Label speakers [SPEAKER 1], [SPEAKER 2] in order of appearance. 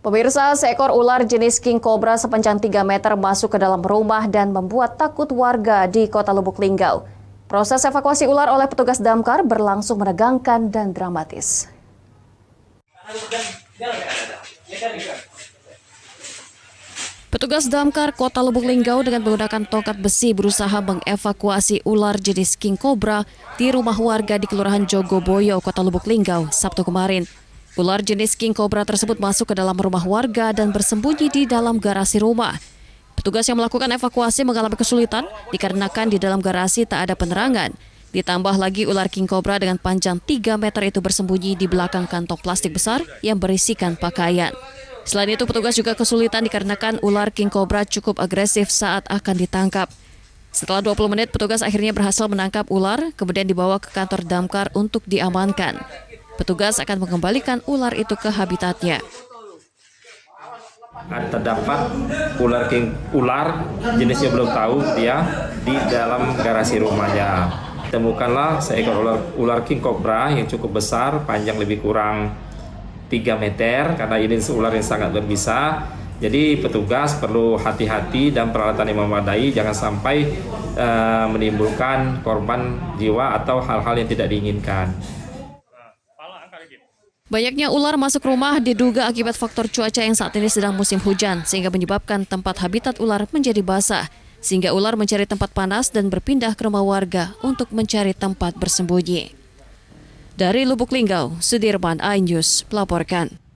[SPEAKER 1] Pemirsa, seekor ular jenis king cobra sepanjang 3 meter masuk ke dalam rumah dan membuat takut warga di kota Lubuk Linggau. Proses evakuasi ular oleh petugas damkar berlangsung menegangkan dan dramatis. Petugas damkar kota Lubuk Linggau dengan menggunakan tongkat besi berusaha mengevakuasi ular jenis king cobra di rumah warga di Kelurahan Jogoboyo, kota Lubuk Linggau, Sabtu kemarin. Ular jenis king cobra tersebut masuk ke dalam rumah warga dan bersembunyi di dalam garasi rumah. Petugas yang melakukan evakuasi mengalami kesulitan dikarenakan di dalam garasi tak ada penerangan. Ditambah lagi ular king cobra dengan panjang 3 meter itu bersembunyi di belakang kantong plastik besar yang berisikan pakaian. Selain itu petugas juga kesulitan dikarenakan ular king cobra cukup agresif saat akan ditangkap. Setelah 20 menit, petugas akhirnya berhasil menangkap ular, kemudian dibawa ke kantor damkar untuk diamankan. Petugas akan mengembalikan ular itu ke habitatnya.
[SPEAKER 2] Terdapat ular king ular jenisnya belum tahu dia di dalam garasi rumahnya. Temukanlah seekor ular, ular king cobra yang cukup besar, panjang lebih kurang 3 meter karena ini ular yang sangat berbisa. Jadi petugas perlu hati-hati dan peralatan yang memadai jangan sampai uh, menimbulkan korban jiwa atau hal-hal yang tidak diinginkan.
[SPEAKER 1] Banyaknya ular masuk rumah diduga akibat faktor cuaca yang saat ini sedang musim hujan, sehingga menyebabkan tempat habitat ular menjadi basah. Sehingga ular mencari tempat panas dan berpindah ke rumah warga untuk mencari tempat bersembunyi. Dari Lubuk Linggau, Sudirman Ainyus melaporkan.